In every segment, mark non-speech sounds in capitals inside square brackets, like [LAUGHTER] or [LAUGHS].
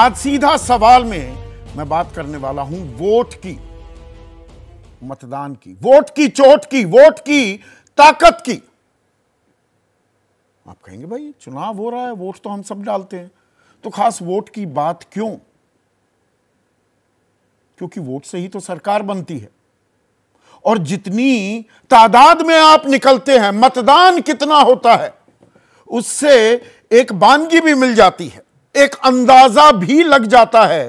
आज सीधा सवाल में मैं बात करने वाला हूं वोट की मतदान की वोट की चोट की वोट की ताकत की आप कहेंगे भाई चुनाव हो रहा है वोट तो हम सब डालते हैं तो खास वोट की बात क्यों क्योंकि वोट से ही तो सरकार बनती है और जितनी तादाद में आप निकलते हैं मतदान कितना होता है उससे एक बानगी भी मिल जाती है एक अंदाजा भी लग जाता है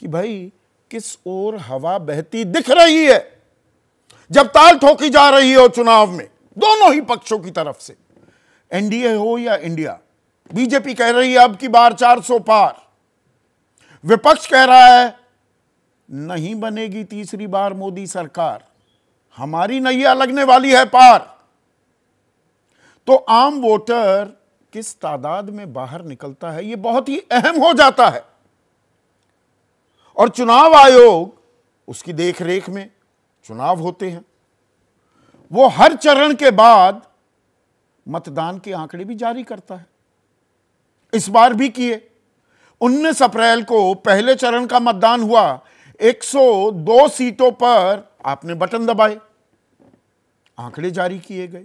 कि भाई किस ओर हवा बहती दिख रही है जब ताल ठोकी जा रही हो चुनाव में दोनों ही पक्षों की तरफ से एनडीए हो या इंडिया बीजेपी कह रही है अब की बार 400 पार विपक्ष कह रहा है नहीं बनेगी तीसरी बार मोदी सरकार हमारी नैया लगने वाली है पार तो आम वोटर किस तादाद में बाहर निकलता है यह बहुत ही अहम हो जाता है और चुनाव आयोग उसकी देखरेख में चुनाव होते हैं वो हर चरण के बाद मतदान के आंकड़े भी जारी करता है इस बार भी किए 19 अप्रैल को पहले चरण का मतदान हुआ 102 सीटों पर आपने बटन दबाए आंकड़े जारी किए गए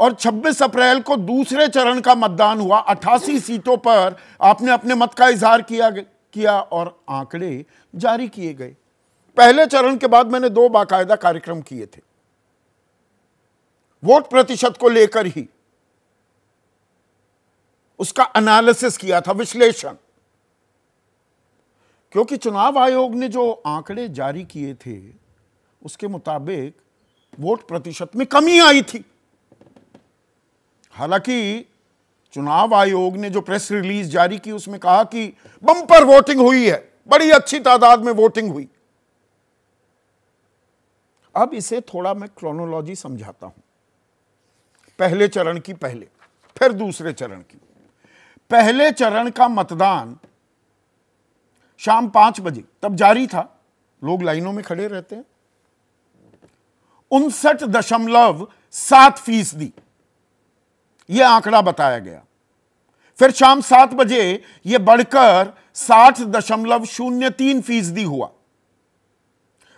और 26 अप्रैल को दूसरे चरण का मतदान हुआ 88 सीटों पर आपने अपने मत का इजहार किया किया और आंकड़े जारी किए गए पहले चरण के बाद मैंने दो बाकायदा कार्यक्रम किए थे वोट प्रतिशत को लेकर ही उसका एनालिसिस किया था विश्लेषण क्योंकि चुनाव आयोग ने जो आंकड़े जारी किए थे उसके मुताबिक वोट प्रतिशत में कमी आई थी हालांकि चुनाव आयोग ने जो प्रेस रिलीज जारी की उसमें कहा कि बंपर वोटिंग हुई है बड़ी अच्छी तादाद में वोटिंग हुई अब इसे थोड़ा मैं क्रोनोलॉजी समझाता हूं पहले चरण की पहले फिर दूसरे चरण की पहले चरण का मतदान शाम पांच बजे तब जारी था लोग लाइनों में खड़े रहते हैं उनसठ दशमलव सात फीसदी यह आंकड़ा बताया गया फिर शाम सात बजे यह बढ़कर साठ दशमलव शून्य तीन फीसदी हुआ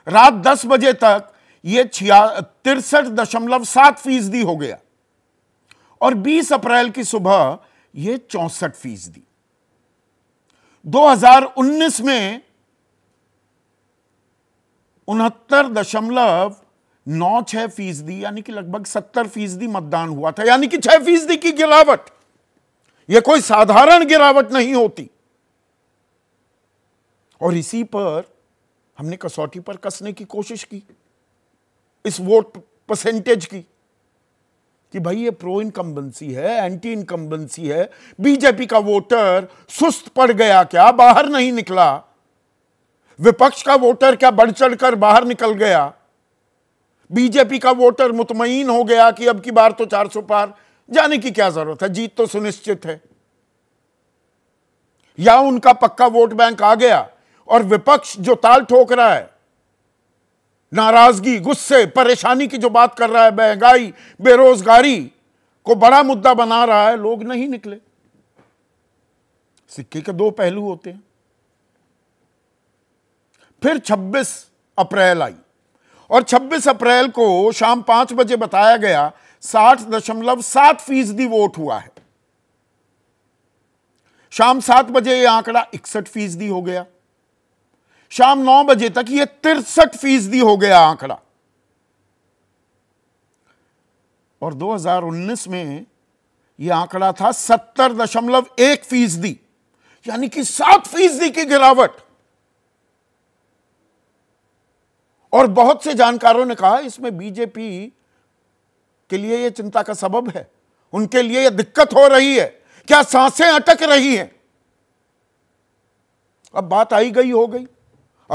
रात दस बजे तक यह छिया तिरसठ दशमलव सात फीसदी हो गया और 20 अप्रैल की सुबह यह चौसठ फीसदी 2019 में उनहत्तर दशमलव नौ छह फीसदी यानी कि लगभग सत्तर फीसदी मतदान हुआ था यानी कि छह फीसदी की गिरावट यह कोई साधारण गिरावट नहीं होती और इसी पर हमने कसौटी पर कसने की कोशिश की इस वोट परसेंटेज की कि भाई ये प्रो इनकम्बेंसी है एंटी इनकम्बेंसी है बीजेपी का वोटर सुस्त पड़ गया क्या बाहर नहीं निकला विपक्ष का वोटर क्या बढ़ चढ़कर बाहर निकल गया बीजेपी का वोटर मुतमईन हो गया कि अब की बार तो 400 पार जाने की क्या जरूरत है जीत तो सुनिश्चित है या उनका पक्का वोट बैंक आ गया और विपक्ष जो ताल ठोक रहा है नाराजगी गुस्से परेशानी की जो बात कर रहा है महंगाई बेरोजगारी को बड़ा मुद्दा बना रहा है लोग नहीं निकले सिक्के के दो पहलू होते हैं फिर 26 अप्रैल आई और 26 अप्रैल को शाम पांच बजे बताया गया साठ दशमलव सात फीसदी वोट हुआ है शाम सात बजे यह आंकड़ा इकसठ फीसदी हो गया शाम नौ बजे तक यह तिरसठ फीसदी हो गया आंकड़ा और 2019 में यह आंकड़ा था सत्तर दशमलव एक फीसदी यानी कि सात फीसदी की गिरावट और बहुत से जानकारों ने कहा इसमें बीजेपी के लिए यह चिंता का सबब है उनके लिए यह दिक्कत हो रही है क्या सांसें अटक रही हैं अब बात आई गई हो गई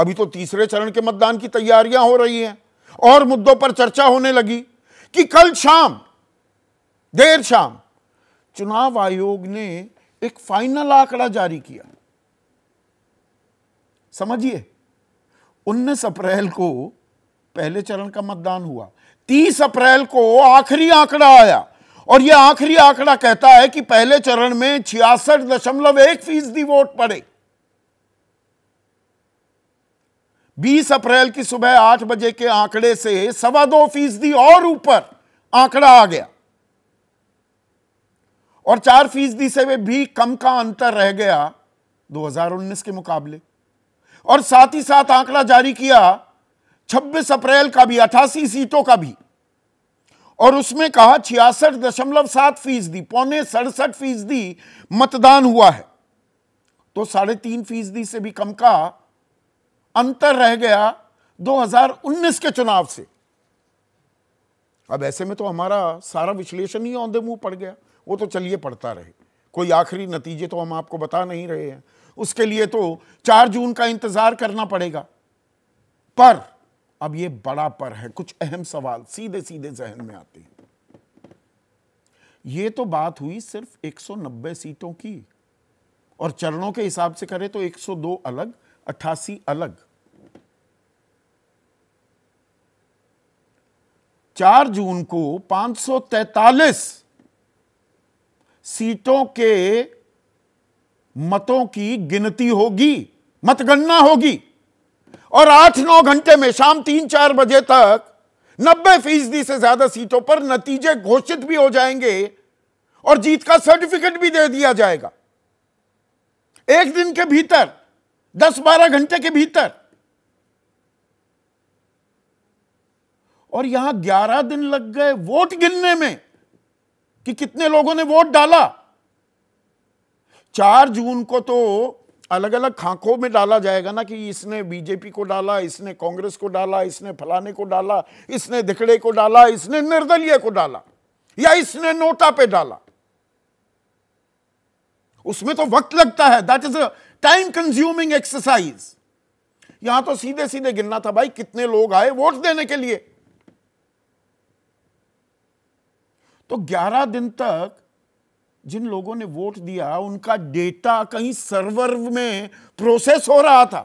अभी तो तीसरे चरण के मतदान की तैयारियां हो रही हैं और मुद्दों पर चर्चा होने लगी कि कल शाम देर शाम चुनाव आयोग ने एक फाइनल आंकड़ा जारी किया समझिए 19 अप्रैल को पहले चरण का मतदान हुआ 30 अप्रैल को आखिरी आंकड़ा आया और यह आखिरी आंकड़ा कहता है कि पहले चरण में छियासठ दशमलव एक फीसदी वोट पड़े 20 अप्रैल की सुबह आठ बजे के आंकड़े से सवा दो फीसदी और ऊपर आंकड़ा आ गया और चार फीसदी से भी कम का अंतर रह गया 2019 के मुकाबले और साथ ही साथ आंकड़ा जारी किया 26 अप्रैल का भी अठासी सीटों का भी और उसमें कहा छियासठ दशमलव सात फीसदी पौने सड़सठ फीसदी मतदान हुआ है तो साढ़े तीन फीसदी से भी कम का अंतर रह गया 2019 के चुनाव से अब ऐसे में तो हमारा सारा विश्लेषण ही औंधे मुंह पड़ गया वो तो चलिए पड़ता रहे कोई आखिरी नतीजे तो हम आपको बता नहीं रहे हैं उसके लिए तो चार जून का इंतजार करना पड़ेगा पर अब ये बड़ा पर है कुछ अहम सवाल सीधे सीधे जहन में आते हैं ये तो बात हुई सिर्फ 190 सीटों की और चरणों के हिसाब से करें तो 102 अलग 88 अलग चार जून को 543 सीटों के मतों की गिनती होगी मतगणना होगी और आठ नौ घंटे में शाम तीन चार बजे तक नब्बे फीसदी से ज्यादा सीटों पर नतीजे घोषित भी हो जाएंगे और जीत का सर्टिफिकेट भी दे दिया जाएगा एक दिन के भीतर दस बारह घंटे के भीतर और यहां ग्यारह दिन लग गए वोट गिनने में कि कितने लोगों ने वोट डाला चार जून को तो अलग अलग खाकों में डाला जाएगा ना कि इसने बीजेपी को डाला इसने कांग्रेस को डाला इसने फलाने को डाला इसने दिखड़े को डाला इसने निर्दलीय को डाला या इसने नोटा पे डाला उसमें तो वक्त लगता है that is a time consuming exercise यहां तो सीधे सीधे गिनना था भाई कितने लोग आए वोट देने के लिए तो 11 दिन तक जिन लोगों ने वोट दिया उनका डेटा कहीं सर्वर में प्रोसेस हो रहा था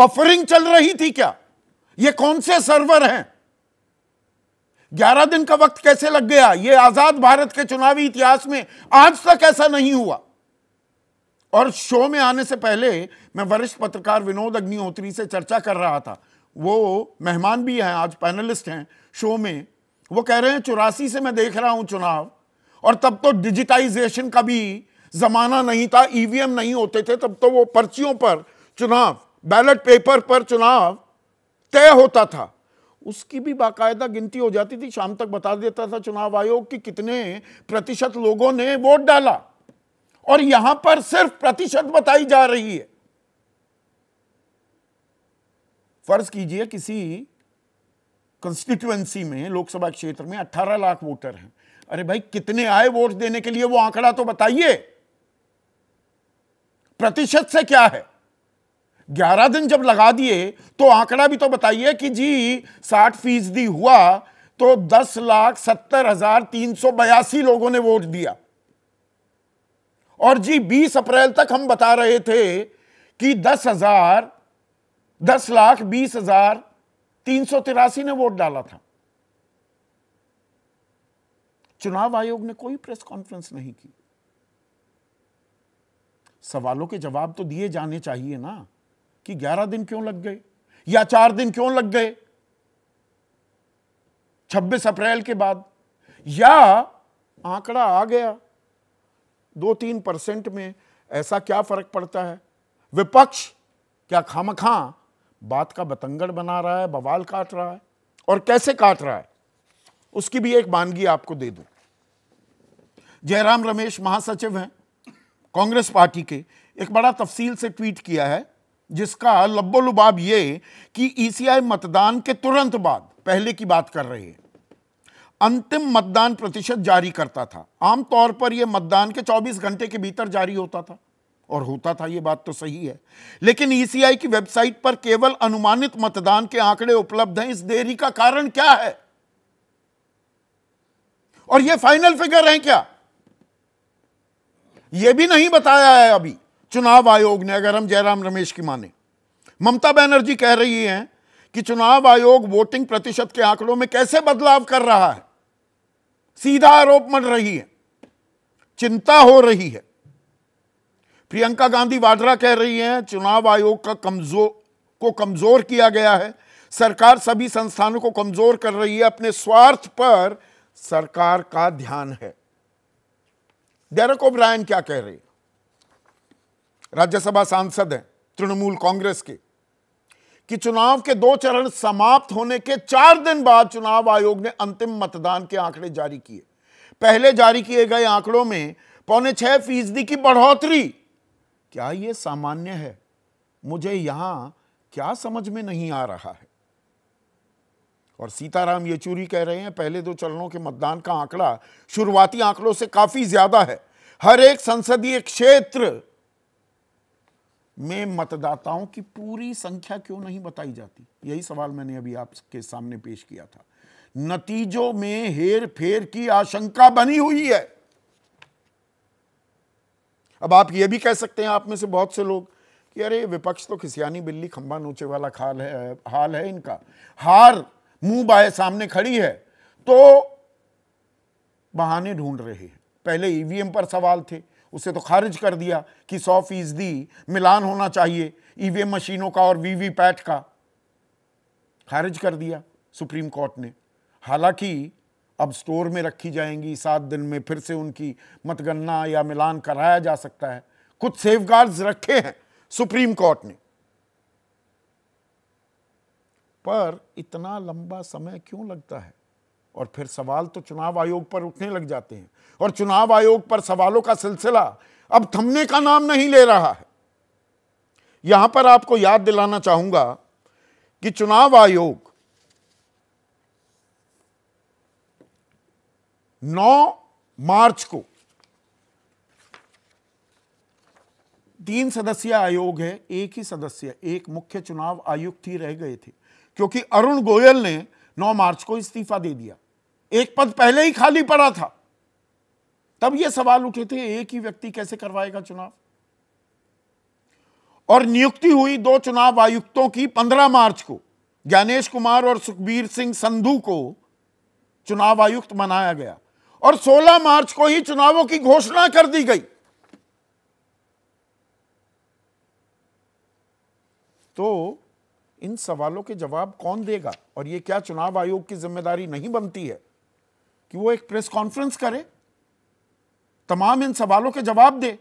बफरिंग चल रही थी क्या ये कौन से सर्वर हैं ग्यारह दिन का वक्त कैसे लग गया ये आजाद भारत के चुनावी इतिहास में आज तक ऐसा नहीं हुआ और शो में आने से पहले मैं वरिष्ठ पत्रकार विनोद अग्निहोत्री से चर्चा कर रहा था वो मेहमान भी हैं आज पैनलिस्ट हैं शो में वो कह रहे हैं चौरासी से मैं देख रहा हूं चुनाव और तब तो डिजिटाइजेशन का भी जमाना नहीं था ईवीएम e नहीं होते थे तब तो वो पर्चियों पर चुनाव बैलेट पेपर पर चुनाव तय होता था उसकी भी बाकायदा गिनती हो जाती थी शाम तक बता देता था चुनाव आयोग कि कितने प्रतिशत लोगों ने वोट डाला और यहां पर सिर्फ प्रतिशत बताई जा रही है फर्ज कीजिए किसी कंस्टिट्यूएंसी में लोकसभा क्षेत्र में 18 लाख वोटर हैं अरे भाई कितने आए वोट देने के लिए वो आंकड़ा तो बताइए प्रतिशत से क्या है ग्यारह दिन जब लगा दिए तो आंकड़ा भी तो बताइए कि जी साठ फीसदी हुआ तो दस लाख सत्तर हजार तीन सौ बयासी लोगों ने वोट दिया और जी बीस अप्रैल तक हम बता रहे थे कि दस हजार दस लाख बीस हजार तीन सौ तिरासी ने वोट डाला था चुनाव आयोग ने कोई प्रेस कॉन्फ्रेंस नहीं की सवालों के जवाब तो दिए जाने चाहिए ना कि 11 दिन क्यों लग गए या चार दिन क्यों लग गए 26 अप्रैल के बाद या आंकड़ा आ गया दो तीन परसेंट में ऐसा क्या फर्क पड़ता है विपक्ष क्या खामखा बात का बतंगड़ बना रहा है बवाल काट रहा है और कैसे काट रहा है उसकी भी एक मानगी आपको दे दूं जयराम रमेश महासचिव हैं कांग्रेस पार्टी के एक बड़ा तफसील से ट्वीट किया है जिसका लब्बोलुबाब ये कि ईसीआई मतदान के तुरंत बाद पहले की बात कर रही है अंतिम मतदान प्रतिशत जारी करता था आमतौर पर यह मतदान के 24 घंटे के भीतर जारी होता था और होता था यह बात तो सही है लेकिन ईसीआई की वेबसाइट पर केवल अनुमानित मतदान के आंकड़े उपलब्ध हैं इस देरी का कारण क्या है और ये फाइनल फिगर है क्या ये भी नहीं बताया है अभी चुनाव आयोग ने अगर हम जयराम रमेश की माने ममता बनर्जी कह रही हैं कि चुनाव आयोग वोटिंग प्रतिशत के आंकड़ों में कैसे बदलाव कर रहा है सीधा आरोप मर रही है चिंता हो रही है प्रियंका गांधी वाड्रा कह रही हैं चुनाव आयोग का कमजोर को कमजोर किया गया है सरकार सभी संस्थानों को कमजोर कर रही है अपने स्वार्थ पर सरकार का ध्यान है डेरक ओब्रायन क्या कह रहे राज्यसभा सांसद हैं तृणमूल कांग्रेस के कि चुनाव के दो चरण समाप्त होने के चार दिन बाद चुनाव आयोग ने अंतिम मतदान के आंकड़े जारी किए पहले जारी किए गए आंकड़ों में पौने छह फीसदी की बढ़ोतरी क्या यह सामान्य है मुझे यहां क्या समझ में नहीं आ रहा है और सीताराम येचूरी कह रहे हैं पहले दो चरणों के मतदान का आंकड़ा शुरुआती आंकड़ों से काफी ज्यादा है हर एक संसदीय क्षेत्र में मतदाताओं की पूरी संख्या क्यों नहीं बताई जाती यही सवाल मैंने अभी आपके सामने पेश किया था नतीजों में हेर फेर की आशंका बनी हुई है अब आप यह भी कह सकते हैं आप में से बहुत से लोग कि अरे विपक्ष तो खिसियानी बिल्ली खंबा नोचे वाला खाल है हाल है इनका हार मुंह बाहे सामने खड़ी है तो बहाने ढूंढ रहे हैं पहले ईवीएम e पर सवाल थे उसे तो खारिज कर दिया कि सौ फीसदी मिलान होना चाहिए ईवीएम e मशीनों का और वीवीपैट का खारिज कर दिया सुप्रीम कोर्ट ने हालांकि अब स्टोर में रखी जाएंगी सात दिन में फिर से उनकी मतगणना या मिलान कराया जा सकता है कुछ सेफ रखे हैं सुप्रीम कोर्ट ने पर इतना लंबा समय क्यों लगता है और फिर सवाल तो चुनाव आयोग पर उठने लग जाते हैं और चुनाव आयोग पर सवालों का सिलसिला अब थमने का नाम नहीं ले रहा है यहां पर आपको याद दिलाना चाहूंगा कि चुनाव आयोग 9 मार्च को तीन सदस्यीय आयोग है एक ही सदस्य एक मुख्य चुनाव आयुक्त ही रह गए थे क्योंकि अरुण गोयल ने 9 मार्च को इस्तीफा दे दिया एक पद पहले ही खाली पड़ा था तब ये सवाल उठे थे एक ही व्यक्ति कैसे करवाएगा चुनाव और नियुक्ति हुई दो चुनाव आयुक्तों की 15 मार्च को ज्ञानेश कुमार और सुखबीर सिंह संधु को चुनाव आयुक्त बनाया गया और 16 मार्च को ही चुनावों की घोषणा कर दी गई तो इन सवालों के जवाब कौन देगा और ये क्या चुनाव आयोग की जिम्मेदारी नहीं बनती है कि वो एक प्रेस कॉन्फ्रेंस करे तमाम इन सवालों के जवाब दे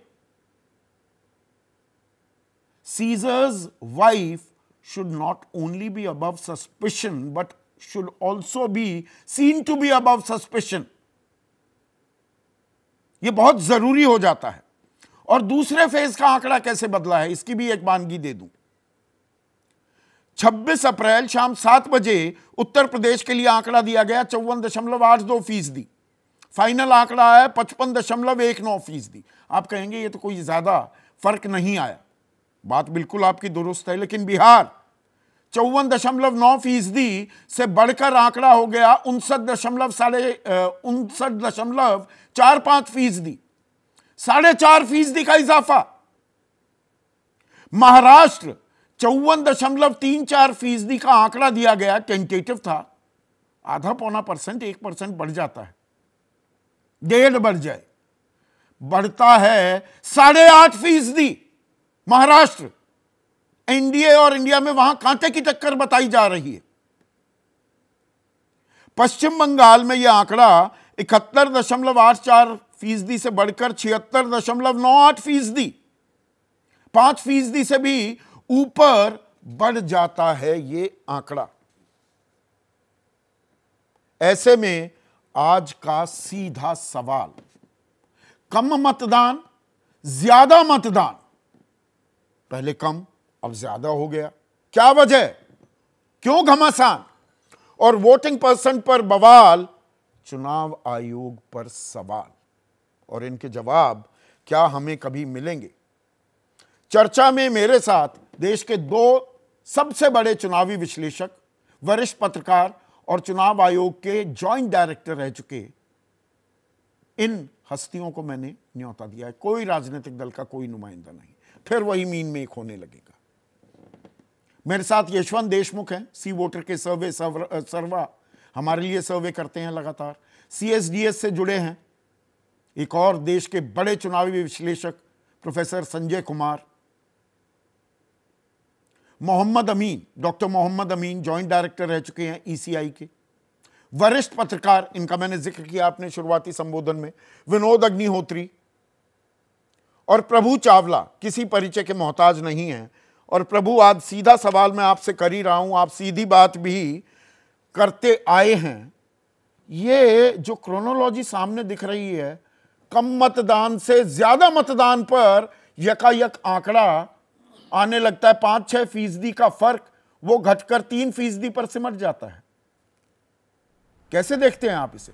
Caesar's wife should not only be above suspicion but should also be seen to be above suspicion ये बहुत जरूरी हो जाता है और दूसरे फेज का आंकड़ा कैसे बदला है इसकी भी एक मानगी दे दूं 26 अप्रैल शाम सात बजे उत्तर प्रदेश के लिए आंकड़ा दिया गया चौवन दशमलव आठ दो फीसदी फाइनल आंकड़ा आया पचपन दशमलव एक नौ फीसदी आप कहेंगे ये तो कोई ज़्यादा फर्क नहीं आया बात बिल्कुल आपकी दुरुस्त है लेकिन बिहार चौवन दशमलव नौ फीसदी से बढ़कर आंकड़ा हो गया उनसठ दशमलव साढ़े उनसठ दशमलव चार पांच फीसदी साढ़े चार फीसदी का इजाफा महाराष्ट्र चौवन दशमलव तीन चार फीसदी का आंकड़ा दिया गया टेंटेटिव था आधा पौना परसेंट एक परसेंट बढ़ जाता है डेढ़ बढ़ जाए बढ़ता है साढ़े आठ फीसदी महाराष्ट्र एनडीए और इंडिया में वहां कांटे की टक्कर बताई जा रही है पश्चिम बंगाल में यह आंकड़ा इकहत्तर दशमलव आठ चार फीसदी से बढ़कर छिहत्तर दशमलव नौ आठ फीसदी पांच फीसदी से भी ऊपर बढ़ जाता है ये आंकड़ा ऐसे में आज का सीधा सवाल कम मतदान ज्यादा मतदान पहले कम अब ज्यादा हो गया क्या वजह क्यों घमासान और वोटिंग परसेंट पर बवाल चुनाव आयोग पर सवाल और इनके जवाब क्या हमें कभी मिलेंगे चर्चा में मेरे साथ देश के दो सबसे बड़े चुनावी विश्लेषक वरिष्ठ पत्रकार और चुनाव आयोग के जॉइंट डायरेक्टर रह चुके इन हस्तियों को मैंने न्योता दिया है कोई राजनीतिक दल का कोई नुमाइंदा नहीं फिर वही मीन में एक होने लगेगा मेरे साथ यशवंत देशमुख हैं सी वोटर के सर्वे सर्वा हमारे लिए सर्वे करते हैं लगातार सीएसडीएस से जुड़े हैं एक और देश के बड़े चुनावी विश्लेषक professor Sanjay Kumar Mohammad Amin doctor Mohammad Amin joint director रह चुके हैं ईसीआई e के वरिष्ठ पत्रकार इनका मैंने जिक्र किया अपने शुरुआती संबोधन में विनोद अग्निहोत्री और प्रभु चावला किसी परिचय के मोहताज नहीं है और प्रभु आज सीधा सवाल मैं आपसे कर ही रहा हूं आप सीधी बात भी करते आए हैं ये जो क्रोनोलॉजी सामने दिख रही है कम मतदान से ज्यादा मतदान पर यकायक आंकड़ा आने लगता है पांच छह फीसदी का फर्क वो घटकर तीन फीसदी पर सिमट जाता है कैसे देखते हैं आप इसे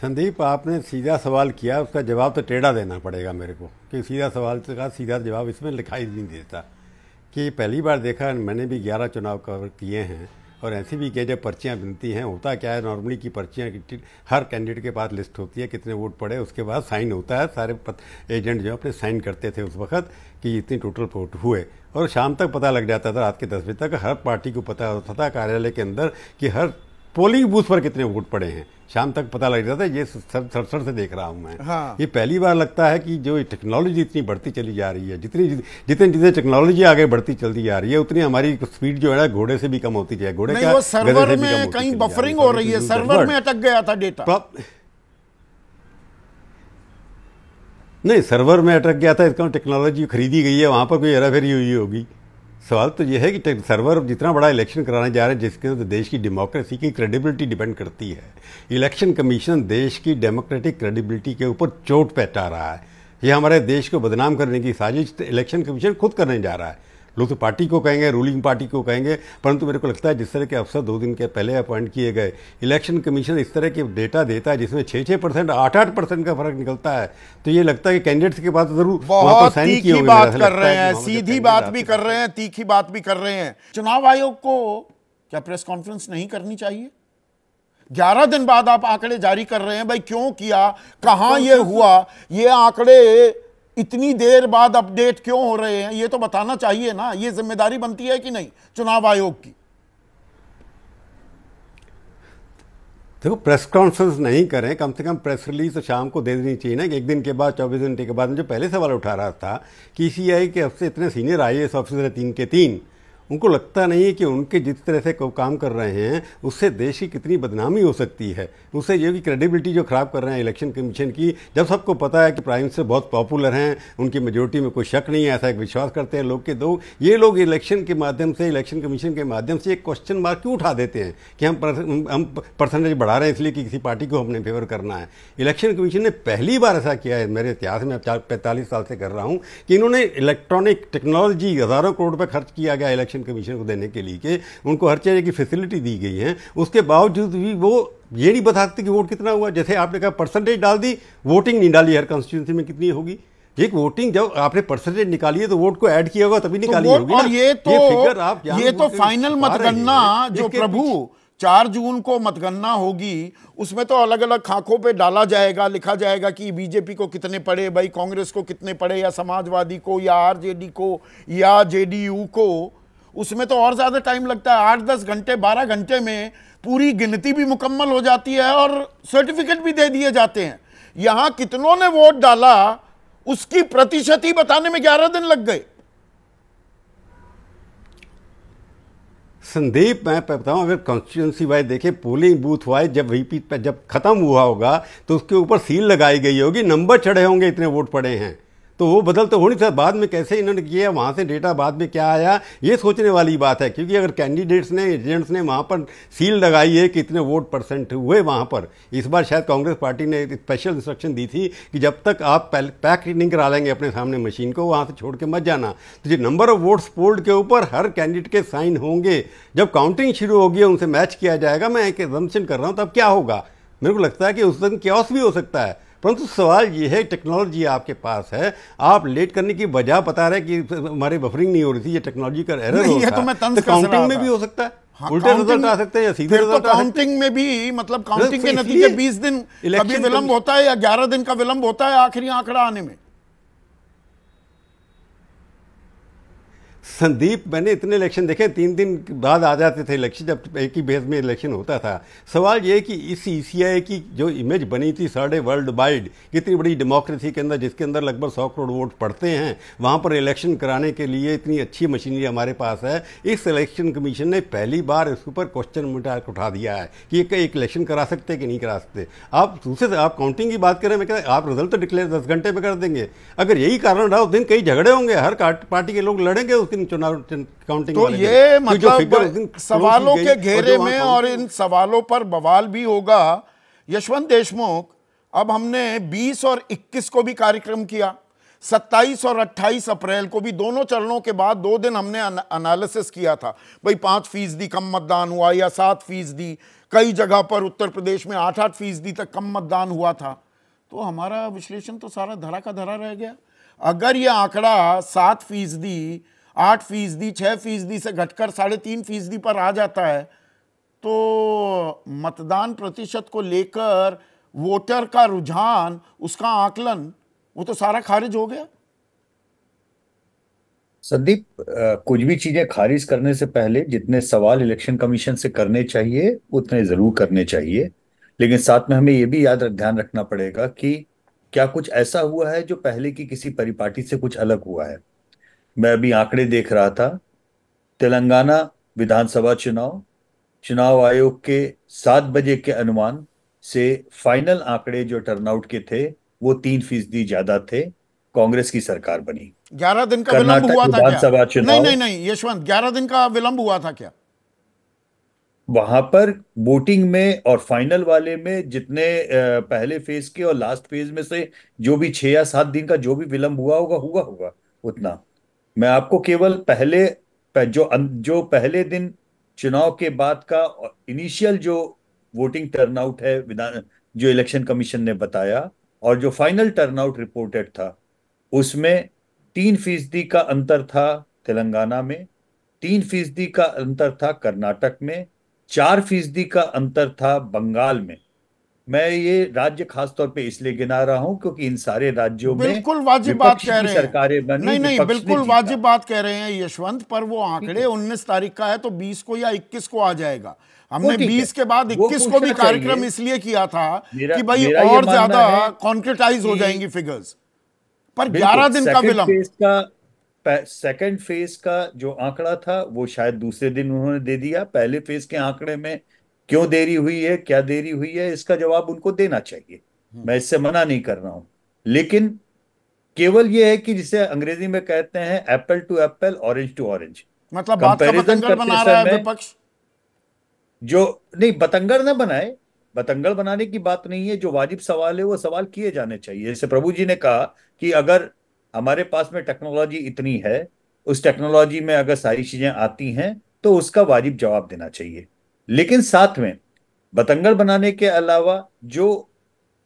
संदीप आपने सीधा सवाल किया उसका जवाब तो टेढ़ा देना पड़ेगा मेरे को कि सीधा सवाल से तो सीधा जवाब इसमें लिखाई नहीं देता कि पहली बार देखा मैंने भी ग्यारह चुनाव कवर किए हैं और ऐसे भी क्या जब पर्चियाँ बनती हैं होता क्या है नॉर्मली की पर्चियाँ हर कैंडिडेट के पास लिस्ट होती है कितने वोट पड़े उसके बाद साइन होता है सारे एजेंट जो अपने साइन करते थे उस वक्त कि इतनी टोटल वोट हुए और शाम तक पता लग जाता था रात के दस बजे तक हर पार्टी को पता होता था कार्यालय के अंदर कि हर पोलिंग बूथ पर कितने वोट पड़े हैं शाम तक पता लग जाता है ये सड़सठ से देख रहा हूँ मैं हाँ। ये पहली बार लगता है कि जो टेक्नोलॉजी इतनी बढ़ती चली जा रही है जितनी जितने जितने टेक्नोलॉजी आगे बढ़ती चलती जा रही है उतनी हमारी स्पीड जो है घोड़े से भी कम होती है घोड़े का सर्वर में कहीं बफरिंग हो रही है सर्वर में अटक गया था डेटा नहीं सर्वर में अटक गया था इसका टेक्नोलॉजी खरीदी गई है वहां पर कोई हेराफेरी हुई होगी सवाल तो यह है कि सर्वर जितना बड़ा इलेक्शन कराने जा रहे हैं जिसके तो देश की डेमोक्रेसी की क्रेडिबिलिटी डिपेंड करती है इलेक्शन कमीशन देश की डेमोक्रेटिक क्रेडिबिलिटी के ऊपर चोट पहचा रहा है यह हमारे देश को बदनाम करने की साजिश इलेक्शन तो कमीशन खुद करने जा रहा है लोग तो पार्टी को कहेंगे रूलिंग पार्टी को कहेंगे परंतु मेरे को लगता है जिस तरह के अफसर दो दिन के पहले अपॉइंट किए गए इलेक्शन कमीशन इस तरह के डेटा देता है जिसमें छः छः परसेंट आठ आठ परसेंट का फर्क निकलता है तो ये लगता है कि कैंडिडेट्स के पास तो जरूर बहुत तीखी बात कर रहे हैं सीधी बात भी कर रहे हैं तीखी बात भी कर रहे हैं चुनाव आयोग को क्या प्रेस कॉन्फ्रेंस नहीं करनी चाहिए ग्यारह दिन बाद आप आंकड़े जारी कर रहे हैं भाई क्यों किया कहाँ ये हुआ ये आंकड़े इतनी देर बाद अपडेट क्यों हो रहे हैं ये तो बताना चाहिए ना ये जिम्मेदारी बनती है कि नहीं चुनाव आयोग की देखो प्रेस कॉन्फ्रेंस नहीं करें कम से कम प्रेस रिलीज तो शाम को दे देनी चाहिए ना कि एक दिन के बाद चौबीस घंटे के बाद मुझे पहले सवाल उठा रहा था कि सी आई के अफसर इतने सीनियर आई एस ऑफिसर हैं तीन के तीन उनको लगता नहीं है कि उनके जिस तरह से काम कर रहे हैं उससे देश की कितनी बदनामी हो सकती है उससे ये कि क्रेडिबिलिटी जो खराब कर रहे हैं इलेक्शन कमीशन की जब सबको पता है कि प्राइम मिनिस्टर बहुत पॉपुलर हैं उनकी मेजोरिटी में कोई शक नहीं है ऐसा एक विश्वास करते हैं लोग के दो ये लोग इलेक्शन के माध्यम से इलेक्शन कमीशन के माध्यम से एक क्वेश्चन मार्क क्यों उठा देते हैं कि हम हम परसेंटेज बढ़ा रहे हैं इसलिए कि किसी पार्टी को हमने फेवर करना है इलेक्शन कमीशन ने पहली बार ऐसा किया है मेरे इतिहास में पैंतालीस साल से कर रहा हूँ कि इन्होंने इलेक्ट्रॉनिक टेक्नोलॉजी हज़ारों करोड़ रुपये खर्च किया गया इलेक्शन इलेक्शन कमीशन को देने के लिए कि उनको हर तरह की फैसिलिटी दी गई है उसके बावजूद भी वो ये नहीं बता सकते कि वोट कितना हुआ जैसे आपने कहा परसेंटेज डाल दी वोटिंग नहीं डाली हर कॉन्स्टिट्यूंसी में कितनी होगी एक वोटिंग जब आपने परसेंटेज निकाली है तो वोट को ऐड किया होगा तभी तो निकाली होगी और ये तो ये ये तो फाइनल तो मतगणना जो प्रभु चार जून को मतगणना होगी उसमें तो अलग अलग खाकों पे डाला जाएगा लिखा जाएगा कि बीजेपी को कितने पड़े भाई कांग्रेस को कितने पड़े या समाजवादी को या आरजेडी को या जेडीयू को उसमें तो और ज़्यादा टाइम लगता है आठ दस घंटे बारह घंटे में पूरी गिनती भी मुकम्मल हो जाती है और सर्टिफिकेट भी दे दिए जाते हैं यहां कितनों ने वोट डाला उसकी प्रतिशत ही बताने में ग्यारह दिन लग गए संदीप मैं बताऊं अगर कॉन्स्टिट्यूंसी वाइज देखें पोलिंग बूथ वाइज जब वीपी पे जब खत्म हुआ होगा तो उसके ऊपर सील लगाई गई होगी नंबर चढ़े होंगे इतने वोट पड़े हैं तो वो बदल तो हो नहीं सकता बाद में कैसे इन्होंने किया वहाँ से डेटा बाद में क्या आया ये सोचने वाली बात है क्योंकि अगर कैंडिडेट्स ने एजेंट्स ने वहाँ पर सील लगाई है कि इतने वोट परसेंट हुए वहाँ पर इस बार शायद कांग्रेस पार्टी ने स्पेशल इंस्ट्रक्शन दी थी कि जब तक आप पैक नहीं करा लेंगे अपने सामने मशीन को वहाँ से छोड़ के मत जाना तो जो नंबर ऑफ वोट्स पोल्ड के ऊपर हर कैंडिडेट के साइन होंगे जब काउंटिंग शुरू होगी उनसे मैच किया जाएगा मैं एक एजम्पन कर रहा हूँ तब क्या होगा मेरे को लगता है कि उस दिन क्या भी हो सकता है परंतु सवाल ये है टेक्नोलॉजी आपके पास है आप लेट करने की वजह बता रहे कि हमारी बफरिंग नहीं हो रही थी ये टेक्नोलॉजी का एरर तो है तो मैं तो काउंटिंग में भी हो सकता है हाँ, उल्टे रिजल्ट आ सकते हैं या सीधे रिजल्ट तो काउंटिंग में भी मतलब काउंटिंग के नतीजे 20 दिन कभी विलंब होता है या 11 दिन का विलंब होता है आखिरी आंकड़ा आने में संदीप मैंने इतने इलेक्शन देखे तीन दिन बाद आ जाते थे इलेक्शन जब एक ही बेस में इलेक्शन होता था सवाल ये कि इस ई e की जो इमेज बनी थी साढ़े वर्ल्ड वाइड कितनी बड़ी डेमोक्रेसी के अंदर जिसके अंदर लगभग सौ करोड़ वोट पड़ते हैं वहाँ पर इलेक्शन कराने के लिए इतनी अच्छी मशीनरी हमारे पास है इस इलेक्शन कमीशन ने पहली बार इसके ऊपर क्वेश्चन उठा दिया है कि एक इलेक्शन करा सकते कि नहीं करा सकते आप दूसरे आप काउंटिंग की बात करें मैं कह आप रिजल्ट तो डिक्लेयर दस घंटे में कर देंगे अगर यही कारण रहा उस दिन कई झगड़े होंगे हर पार्टी के लोग लड़ेंगे उस दिन काउंटिंग चुनाव काउंटिंग तो ये मतलब सवालों के घेरे में और इन सवालों पर बवाल भी होगा यशवंत देशमुख अब हमने 20 और 21 को भी कार्यक्रम किया 27 और 28 अप्रैल को भी दोनों चरणों के बाद दो दिन हमने एनालिसिस किया था भाई पांच फीसदी कम मतदान हुआ या सात फीसदी कई जगह पर उत्तर प्रदेश में आठ आठ फीसदी तक कम मतदान हुआ था तो हमारा विश्लेषण तो सारा धरा का धरा रह गया अगर ये आंकड़ा सात फीसदी आठ फीसदी छः फीसदी से घटकर साढ़े तीन फीसदी पर आ जाता है तो मतदान प्रतिशत को लेकर वोटर का रुझान उसका आकलन वो तो सारा खारिज हो गया संदीप कुछ भी चीजें खारिज करने से पहले जितने सवाल इलेक्शन कमीशन से करने चाहिए उतने जरूर करने चाहिए लेकिन साथ में हमें यह भी याद ध्यान रखना पड़ेगा कि क्या कुछ ऐसा हुआ है जो पहले की किसी परिपाटी से कुछ अलग हुआ है मैं अभी आंकड़े देख रहा था तेलंगाना विधानसभा चुनाव चुनाव आयोग के सात बजे के अनुमान से फाइनल आंकड़े जो टर्नआउट के थे वो तीन फीसदी ज्यादा थे कांग्रेस की सरकार बनी ग्यारह दिन का विलंब हुआ था विधानसभा चुनाव नहीं नहीं नहीं यशवंत ग्यारह दिन का विलंब हुआ था क्या वहां पर वोटिंग में और फाइनल वाले में जितने पहले फेज के और लास्ट फेज में से जो भी छह या सात दिन का जो भी विलंब हुआ होगा हुआ होगा उतना मैं आपको केवल पहले जो अं, जो पहले दिन चुनाव के बाद का इनिशियल जो वोटिंग टर्नआउट है विधान जो इलेक्शन कमीशन ने बताया और जो फाइनल टर्नआउट रिपोर्टेड था उसमें तीन फीसदी का अंतर था तेलंगाना में तीन फीसदी का अंतर था कर्नाटक में चार फीसदी का अंतर था बंगाल में मैं ये राज्य खासतौर पे इसलिए गिना रहा हूँ क्योंकि इन सारे राज्यों में बिल्कुल वाजिब बात कह रहे हैं सरकारें बनी नहीं नहीं बिल्कुल वाजिब बात कह रहे हैं यशवंत पर वो आंकड़े उन्नीस तारीख का है तो बीस को या इक्कीस को आ जाएगा हमने 20 के बाद 21 को भी कार्यक्रम इसलिए किया था कि भाई और ज्यादा कॉन्क्रिटाइज हो जाएंगी फिगर्स पर ग्यारह दिन का विलंब सेकेंड फेज का जो आंकड़ा था वो शायद दूसरे दिन उन्होंने दे दिया पहले फेज के आंकड़े में क्यों देरी हुई है क्या देरी हुई है इसका जवाब उनको देना चाहिए हम्म। मैं इससे मना नहीं कर रहा हूं लेकिन केवल यह है कि जिसे अंग्रेजी में कहते हैं apple to apple orange to orange मतलब कंपेरिजन करते समय जो नहीं बतंगड़ ना बनाए बतंगड़ बनाने की बात नहीं है जो वाजिब सवाल है वो सवाल किए जाने चाहिए जैसे प्रभु जी ने कहा कि अगर हमारे पास में टेक्नोलॉजी इतनी है उस टेक्नोलॉजी में अगर सारी चीजें आती हैं तो उसका वाजिब जवाब देना चाहिए लेकिन साथ में बतंगड़ बनाने के अलावा जो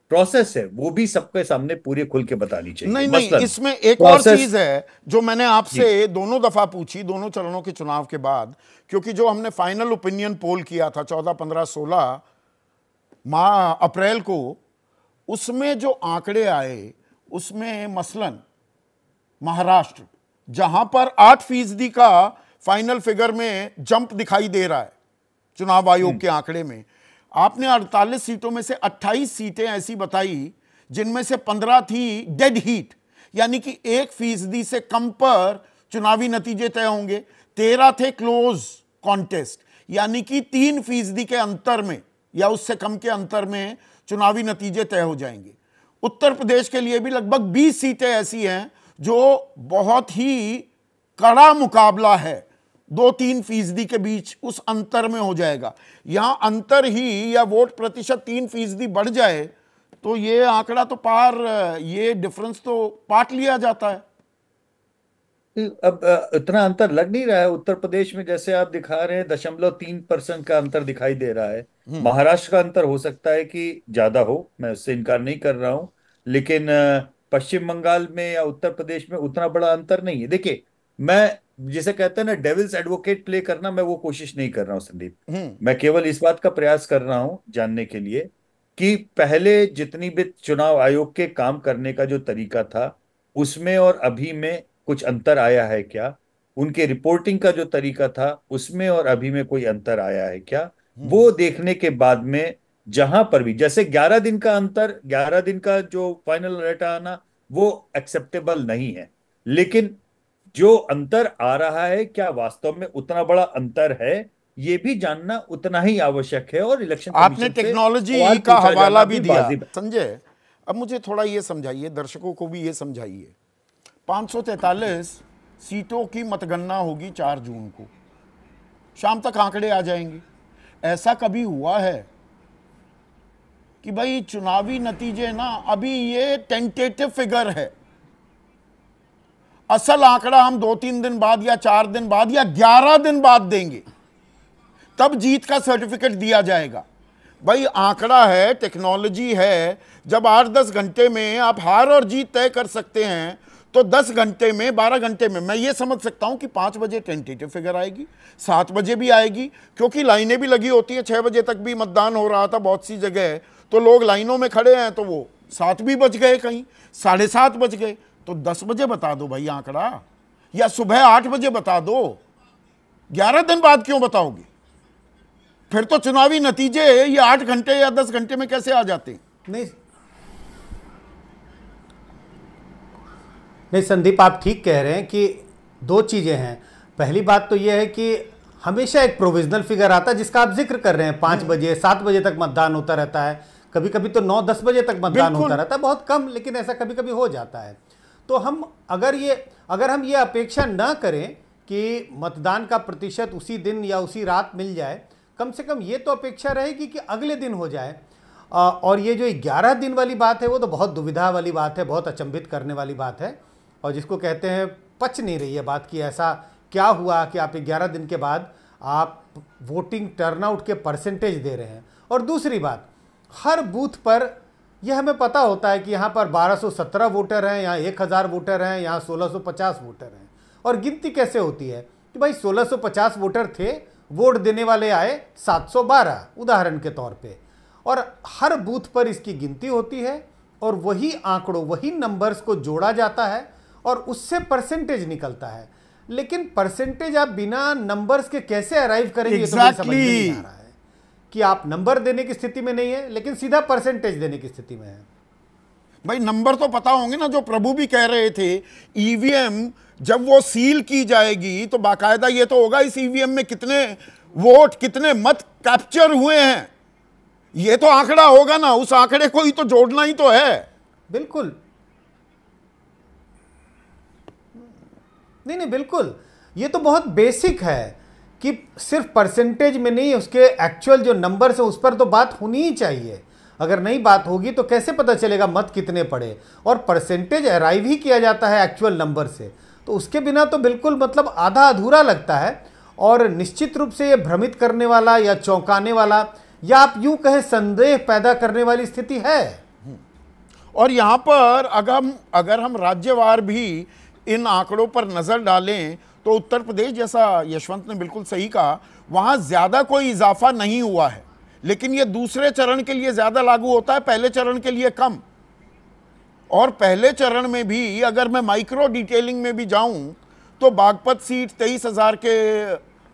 प्रोसेस है वो भी सबके सामने पूरे खुल के बता लीजिए नहीं नहीं इसमें एक और चीज है जो मैंने आपसे दोनों दफा पूछी दोनों चरणों के चुनाव के बाद क्योंकि जो हमने फाइनल ओपिनियन पोल किया था चौदह पंद्रह सोलह माह अप्रैल को उसमें जो आंकड़े आए उसमें मसलन महाराष्ट्र जहां पर आठ फीसदी का फाइनल फिगर में जंप दिखाई दे रहा है चुनाव आयोग हम्म। के आंकड़े में आपने 48 सीटों में से 28 सीटें ऐसी बताई जिनमें से 15 थी डेड हीट यानी कि एक फीसदी से कम पर चुनावी नतीजे तय होंगे तेरह थे क्लोज कॉन्टेस्ट यानी कि तीन फीसदी के अंतर में या उससे कम के अंतर में चुनावी नतीजे तय हो जाएंगे उत्तर प्रदेश के लिए भी लगभग 20 सीटें ऐसी हैं जो बहुत ही कड़ा मुकाबला है दो तीन फीसदी के बीच उस अंतर में हो जाएगा यहां अंतर ही या वोट प्रतिशत तीन फीसदी बढ़ जाए तो ये आंकड़ा तो पार ये डिफरेंस तो पाट लिया जाता है अब इतना अंतर लग नहीं रहा है उत्तर प्रदेश में जैसे आप दिखा रहे हैं दशमलव तीन परसेंट का अंतर दिखाई दे रहा है हम्म। महाराष्ट्र का अंतर हो सकता है कि ज्यादा हो मैं उससे इनकार नहीं कर रहा हूं लेकिन पश्चिम बंगाल में या उत्तर प्रदेश में उतना बड़ा अंतर नहीं है देखिए मैं जिसे कहते हैं ना डेविल्स एडवोकेट प्ले करना मैं वो कोशिश नहीं कर रहा हूँ संदीप हम्म। मैं केवल इस बात का प्रयास कर रहा हूँ जानने के लिए कि पहले जितनी भी चुनाव आयोग के काम करने का जो तरीका था उसमें और अभी में कुछ अंतर आया है क्या उनके रिपोर्टिंग का जो तरीका था उसमें और अभी में कोई अंतर आया है क्या हम्म। वो देखने के बाद में जहां पर भी जैसे 11 दिन का अंतर 11 दिन का जो फाइनल रेटा आना वो एक्सेप्टेबल नहीं है लेकिन जो अंतर आ रहा है क्या वास्तव में उतना बड़ा अंतर है ये भी जानना उतना ही आवश्यक है और इलेक्शन आपने टेक्नोलॉजी का हवाला भी, दिया संजय अब मुझे थोड़ा ये समझाइए दर्शकों को भी ये समझाइए 543 सीटों की मतगणना होगी 4 जून को शाम तक आंकड़े आ जाएंगे ऐसा कभी हुआ है कि भाई चुनावी नतीजे ना अभी ये टेंटेटिव फिगर है असल आंकड़ा हम दो तीन दिन बाद या चार दिन बाद या ग्यारह दिन बाद देंगे तब जीत का सर्टिफिकेट दिया जाएगा भाई आंकड़ा है टेक्नोलॉजी है जब आठ दस घंटे में आप हार और जीत तय कर सकते हैं तो दस घंटे में बारह घंटे में मैं ये समझ सकता हूं कि पांच बजे टेंटेटिव फिगर आएगी सात बजे भी आएगी क्योंकि लाइनें भी लगी होती हैं छह बजे तक भी मतदान हो रहा था बहुत सी जगह तो लोग लाइनों में खड़े हैं तो वो सात भी बज गए कहीं साढ़े सात बज गए तो दस बजे बता दो भाई आंकड़ा या सुबह आठ बजे बता दो ग्यारह दिन बाद क्यों बताओगे फिर तो चुनावी नतीजे ये आठ घंटे या दस घंटे में कैसे आ जाते नहीं नहीं संदीप आप ठीक कह रहे हैं कि दो चीज़ें हैं पहली बात तो यह है कि हमेशा एक प्रोविजनल फिगर आता है जिसका आप जिक्र कर रहे हैं पांच हम्म। बजे सात बजे तक मतदान होता रहता है कभी कभी तो नौ दस बजे तक मतदान होता रहता है बहुत कम लेकिन ऐसा कभी कभी हो जाता है तो हम अगर ये अगर हम ये अपेक्षा न करें कि मतदान का प्रतिशत उसी दिन या उसी रात मिल जाए कम से कम ये तो अपेक्षा रहेगी कि, कि अगले दिन हो जाए और ये जो ग्यारह दिन वाली बात है वो तो बहुत दुविधा वाली बात है बहुत अचंभित करने वाली बात है और जिसको कहते हैं पच नहीं रही है बात कि ऐसा क्या हुआ कि आप ग्यारह दिन के बाद आप वोटिंग टर्नआउट के परसेंटेज दे रहे हैं और दूसरी बात हर बूथ पर ये हमें पता होता है कि यहाँ पर 1217 वोटर हैं यहाँ 1000 वोटर हैं यहाँ 1650 वोटर हैं और गिनती कैसे होती है कि भाई 1650 वोटर थे वोट देने वाले आए 712 उदाहरण के तौर पे और हर बूथ पर इसकी गिनती होती है और वही आंकड़ों वही नंबर्स को जोड़ा जाता है और उससे परसेंटेज निकलता है लेकिन परसेंटेज आप बिना नंबर्स के कैसे अराइव करेंगे तो exactly. तो समझ नहीं आ रहा है कि आप नंबर देने की स्थिति में नहीं है लेकिन सीधा परसेंटेज देने की स्थिति में है भाई नंबर तो पता होंगे ना जो प्रभु भी कह रहे थे ईवीएम e जब वो सील की जाएगी तो बाकायदा ये तो होगा इस ईवीएम e में कितने वोट कितने मत कैप्चर हुए हैं ये तो आंकड़ा होगा ना उस आंकड़े को ही तो जोड़ना ही तो है बिल्कुल नहीं नहीं बिल्कुल ये तो बहुत बेसिक है कि सिर्फ परसेंटेज में नहीं उसके एक्चुअल जो नंबर है उस पर तो बात होनी ही चाहिए अगर नहीं बात होगी तो कैसे पता चलेगा मत कितने पड़े और परसेंटेज अराइव ही किया जाता है एक्चुअल नंबर से तो उसके बिना तो बिल्कुल मतलब आधा अधूरा लगता है और निश्चित रूप से ये भ्रमित करने वाला या चौंकाने वाला या आप यूं कहें संदेह पैदा करने वाली स्थिति है और यहाँ पर अगर हम अगर हम राज्यवार भी इन आंकड़ों पर नज़र डालें तो उत्तर प्रदेश जैसा यशवंत ने बिल्कुल सही कहा वहाँ ज़्यादा कोई इजाफा नहीं हुआ है लेकिन ये दूसरे चरण के लिए ज़्यादा लागू होता है पहले चरण के लिए कम और पहले चरण में भी अगर मैं माइक्रो डिटेलिंग में भी जाऊं तो बागपत सीट तेईस हज़ार के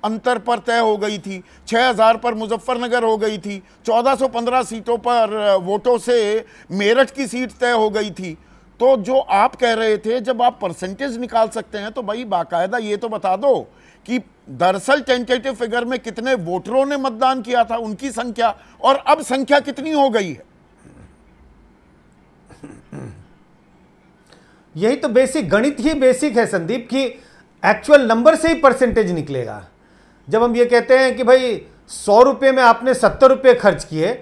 अंतर पर तय हो गई थी 6000 पर मुजफ्फरनगर हो गई थी 1415 सीटों पर वोटों से मेरठ की सीट तय हो गई थी तो जो आप कह रहे थे जब आप परसेंटेज निकाल सकते हैं तो भाई बाकायदा ये तो बता दो कि दरअसल टेंटेटिव फिगर में कितने वोटरों ने मतदान किया था उनकी संख्या और अब संख्या कितनी हो गई है यही तो बेसिक गणित ही बेसिक है संदीप कि एक्चुअल नंबर से ही परसेंटेज निकलेगा जब हम ये कहते हैं कि भाई सौ रुपये में आपने सत्तर रुपये खर्च किए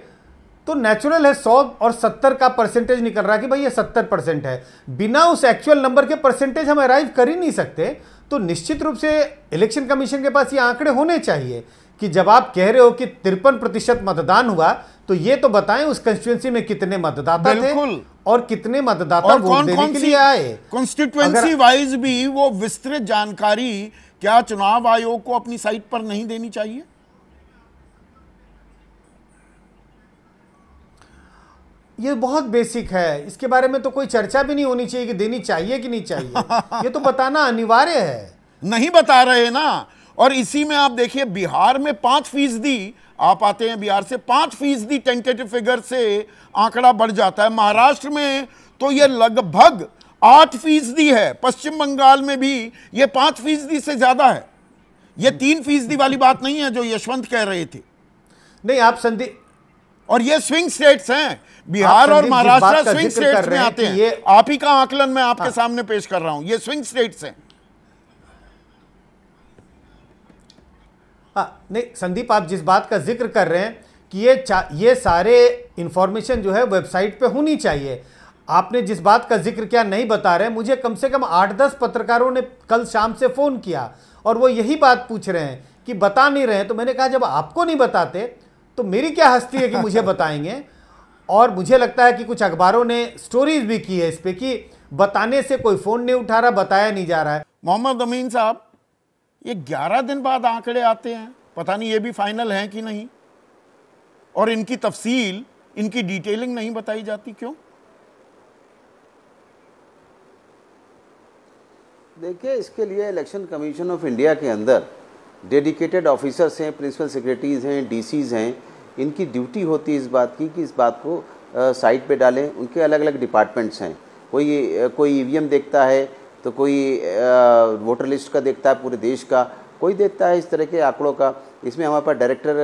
तो नेचुरल है सौ और सत्तर का परसेंटेज निकल रहा है कि भाई ये सत्तर परसेंट है बिना उस एक्चुअल नंबर के परसेंटेज हम अराइव कर ही नहीं सकते तो निश्चित रूप से इलेक्शन कमीशन के पास ये आंकड़े होने चाहिए कि जब आप कह रहे हो कि तिरपन प्रतिशत मतदान हुआ तो ये तो बताएं उस कंस्टिट्युएंसी में कितने मतदाता थे और कितने मतदाता और कौन, कौन के लिए आए कॉन्स्टिट्युएंसी वाइज भी वो विस्तृत जानकारी क्या चुनाव आयोग को अपनी साइट पर नहीं देनी चाहिए ये बहुत बेसिक है इसके बारे में तो कोई चर्चा भी नहीं होनी चाहिए कि देनी चाहिए कि नहीं चाहिए [LAUGHS] ये तो बताना अनिवार्य है नहीं बता रहे ना और इसी में आप देखिए बिहार में पांच फीसदी आप आते हैं बिहार से पांच फीसदी टेंटेटिव फिगर से आंकड़ा बढ़ जाता है महाराष्ट्र में तो ये लगभग आठ फीसदी है पश्चिम बंगाल में भी ये पांच फीसदी से ज़्यादा है ये तीन फीसदी वाली बात नहीं है जो यशवंत कह रहे थे नहीं आप संदीप और ये स्विंग स्टेट्स हैं बिहार और महाराष्ट्र स्विंग स्टेट्स में आते हैं आप ही का आकलन मैं आपके हाँ। सामने पेश कर रहा हूं ये स्विंग स्टेट्स हैं हाँ, नहीं संदीप आप जिस बात का जिक्र कर रहे हैं कि ये ये सारे इंफॉर्मेशन जो है वेबसाइट पे होनी चाहिए आपने जिस बात का जिक्र किया नहीं बता रहे मुझे कम से कम आठ दस पत्रकारों ने कल शाम से फ़ोन किया और वो यही बात पूछ रहे हैं कि बता नहीं रहे तो मैंने कहा जब आपको नहीं बताते तो मेरी क्या हस्ती है कि मुझे बताएंगे और मुझे लगता है कि कुछ अखबारों ने स्टोरीज भी की है इस पर कि बताने से कोई फ़ोन नहीं उठा रहा बताया नहीं जा रहा है मोहम्मद अमीन साहब ये ग्यारह दिन बाद आंकड़े आते हैं पता नहीं ये भी फाइनल हैं कि नहीं और इनकी तफसील इनकी डिटेलिंग नहीं बताई जाती क्यों देखिए इसके लिए इलेक्शन कमीशन ऑफ इंडिया के अंदर डेडिकेटेड ऑफिसर्स हैं प्रिंसिपल सेक्रेटरीज हैं डीसीज हैं इनकी ड्यूटी होती है इस बात की कि इस बात को साइट पे डालें उनके अलग अलग डिपार्टमेंट्स हैं कोई कोई ई देखता है तो कोई वोटर लिस्ट का देखता है पूरे देश का कोई देखता है इस तरह के आंकड़ों का इसमें हमारे पास डायरेक्टर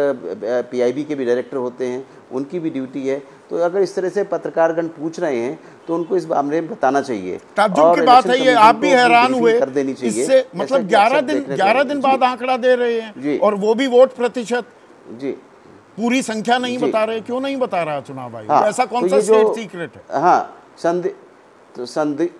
पीआईबी के भी डायरेक्टर होते हैं उनकी भी ड्यूटी है तो अगर इस तरह से पत्रकारगण पूछ रहे हैं तो उनको इस मामले में बताना चाहिए और की बात है ये आप भी हैरान हुए कर देनी चाहिए इससे मतलब 11 दिन 11 दिन बाद आंकड़ा दे रहे हैं और वो भी वोट प्रतिशत जी पूरी संख्या नहीं बता रहे क्यों नहीं बता रहा चुनाव आयोग हाँ, ऐसा कौन तो सा स्टेट सीक्रेट है हाँ संदीप तो संदीप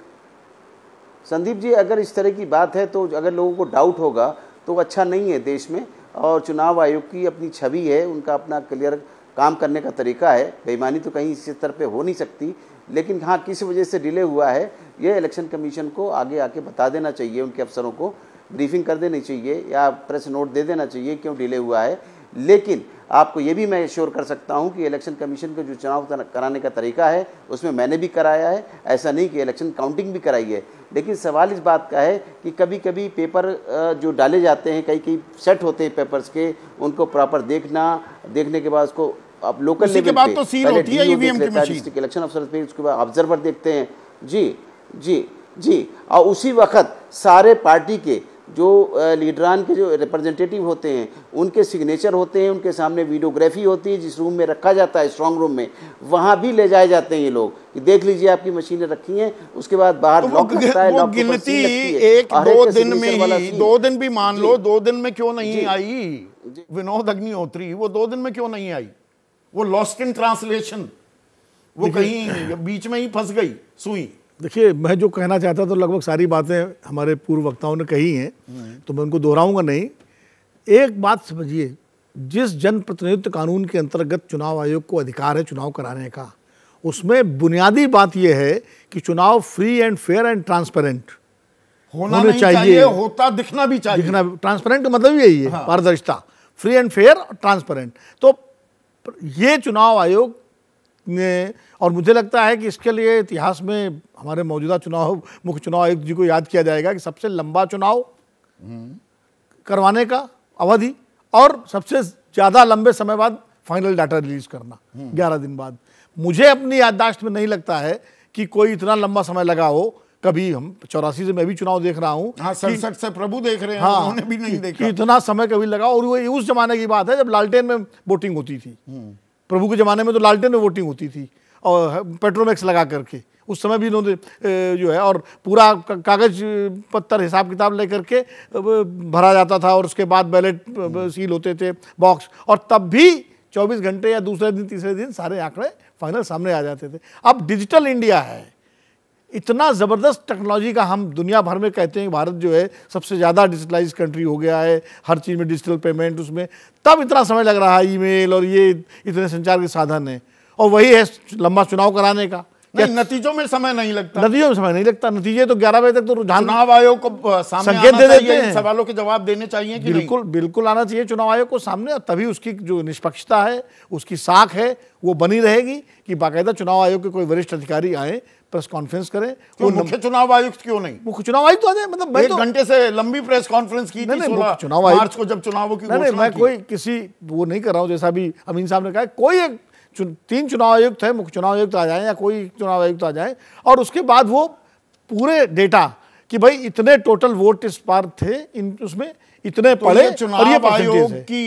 संदीप जी अगर इस तरह की बात है तो अगर लोगों को डाउट होगा तो अच्छा नहीं है देश में और चुनाव आयोग की अपनी छवि है उनका अपना क्लियर काम करने का तरीका है बेईमानी तो कहीं इस स्तर पर हो नहीं सकती लेकिन हाँ किस वजह से डिले हुआ है ये इलेक्शन कमीशन को आगे आके बता देना चाहिए उनके अफसरों को ब्रीफिंग कर देनी चाहिए या प्रेस नोट दे देना चाहिए क्यों डिले हुआ है लेकिन आपको ये भी मैं श्योर कर सकता हूँ कि इलेक्शन कमीशन का जो चुनाव कराने का तरीका है उसमें मैंने भी कराया है ऐसा नहीं कि इलेक्शन काउंटिंग भी कराई है लेकिन सवाल इस बात का है कि कभी कभी पेपर जो डाले जाते हैं कई कई सेट होते हैं पेपर्स के उनको प्रॉपर देखना देखने के बाद उसको आप लोकल लेवल पर तो इलेक्शन अफसर पे उसके बाद ऑब्जर्वर देखते हैं जी जी जी और उसी वक्त सारे पार्टी के जो लीडरान के जो रिप्रेजेंटेटिव होते हैं उनके सिग्नेचर होते हैं उनके सामने वीडियोग्राफी होती है जिस रूम में रखा जाता है स्ट्रॉन्ग रूम में वहाँ भी ले जाए जाते हैं ये लोग कि देख लीजिए आपकी मशीनें रखी हैं उसके बाद बाहर तो लॉक है लॉक गिनती एक दो दिन में ही दो दिन भी मान लो दो दिन में क्यों नहीं आई विनोद अग्निहोत्री वो दो दिन में क्यों नहीं आई वो लॉस्ट इन ट्रांसलेशन वो कहीं बीच में ही फंस गई सुई देखिए मैं जो कहना चाहता तो लगभग सारी बातें हमारे पूर्व वक्ताओं ने कही हैं तो मैं उनको दोहराऊंगा नहीं एक बात समझिए जिस जनप्रतिनिधित्व कानून के अंतर्गत चुनाव आयोग को अधिकार है चुनाव कराने का उसमें बुनियादी बात यह है कि चुनाव free and fair and transparent होना चाहिए, चाहिए होता दिखना भी चाहिए दिखना ट्रांसपेरेंट का मतलब यही है हाँ। पारदर्शिता फ्री एंड फेयर ट्रांसपेरेंट तो ये चुनाव आयोग ने और मुझे लगता है कि इसके लिए इतिहास में हमारे मौजूदा चुनाव मुख्य चुनाव आयुक्त जी को याद किया जाएगा कि सबसे लंबा चुनाव करवाने का अवधि और सबसे ज़्यादा लंबे समय बाद फाइनल डाटा रिलीज करना ग्यारह दिन बाद मुझे अपनी याददाश्त में नहीं लगता है कि कोई इतना लंबा समय लगा हो कभी हम चौरासी से मैं भी चुनाव देख रहा हूँ हाँ, सड़सठ से प्रभु देख रहे हैं हाँ, भी नहीं देखा इतना समय कभी लगा और वो उस जमाने की बात है जब लालटेन में वोटिंग होती थी हम्म। प्रभु के ज़माने में तो लालटेन में वोटिंग होती थी और पेट्रोमैक्स लगा करके उस समय भी इन्होंने जो है और पूरा कागज पत्थर हिसाब किताब लेकर के भरा जाता था और उसके बाद बैलेट सील होते थे बॉक्स और तब भी 24 घंटे या दूसरे दिन तीसरे दिन सारे आंकड़े फाइनल सामने आ जाते थे अब डिजिटल इंडिया है इतना ज़बरदस्त टेक्नोलॉजी का हम दुनिया भर में कहते हैं भारत जो है सबसे ज़्यादा डिजिटलाइज कंट्री हो गया है हर चीज़ में डिजिटल पेमेंट उसमें तब इतना समय लग रहा है ईमेल और ये इतने संचार के साधन हैं और वही है लंबा चुनाव कराने का नहीं नतीजों में समय नहीं लगता नतीजों में समय नहीं लगता नतीजे तो ग्यारह बजे तक तो चुनाव आयोग को संकेत दे देते हैं सवालों के जवाब देने चाहिए कि बिल्कुल बिल्कुल आना चाहिए चुनाव आयोग को सामने और तभी उसकी जो निष्पक्षता है उसकी साख है वो बनी रहेगी कि बाकायदा चुनाव आयोग के कोई वरिष्ठ अधिकारी आए प्रेस कॉन्फ्रेंस करें वो मुख्य चुनाव आयुक्त क्यों नहीं मुख्य चुनाव आयुक्त तो आ जाए मतलब एक तो- घंटे तो, से लंबी प्रेस कॉन्फ्रेंस की नहीं, नहीं, चुनाव आयुक्त को जब चुनावों की नहीं, नहीं मैं कोई किसी वो नहीं कर रहा हूँ जैसा भी अमीन साहब ने कहा कोई एक चुन, तीन चुनाव आयुक्त है मुख्य चुनाव आयुक्त आ जाए या कोई चुनाव आयुक्त आ जाए और उसके बाद वो पूरे डेटा कि भाई इतने टोटल वोट इस बार थे इन उसमें इतने तो पड़े चुनाव आयोग की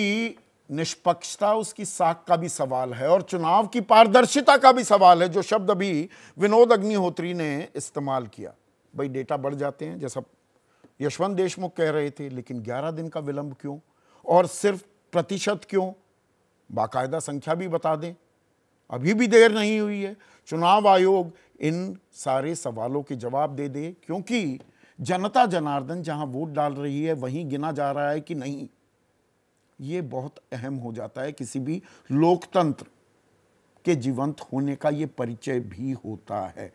निष्पक्षता उसकी साख का भी सवाल है और चुनाव की पारदर्शिता का भी सवाल है जो शब्द अभी विनोद अग्निहोत्री ने इस्तेमाल किया भाई डेटा बढ़ जाते हैं जैसा यशवंत देशमुख कह रहे थे लेकिन 11 दिन का विलंब क्यों और सिर्फ प्रतिशत क्यों बाकायदा संख्या भी बता दें अभी भी देर नहीं हुई है चुनाव आयोग इन सारे सवालों के जवाब दे दे क्योंकि जनता जनार्दन जहां वोट डाल रही है वहीं गिना जा रहा है कि नहीं ये बहुत अहम हो जाता है किसी भी लोकतंत्र के जीवंत होने का ये परिचय भी होता है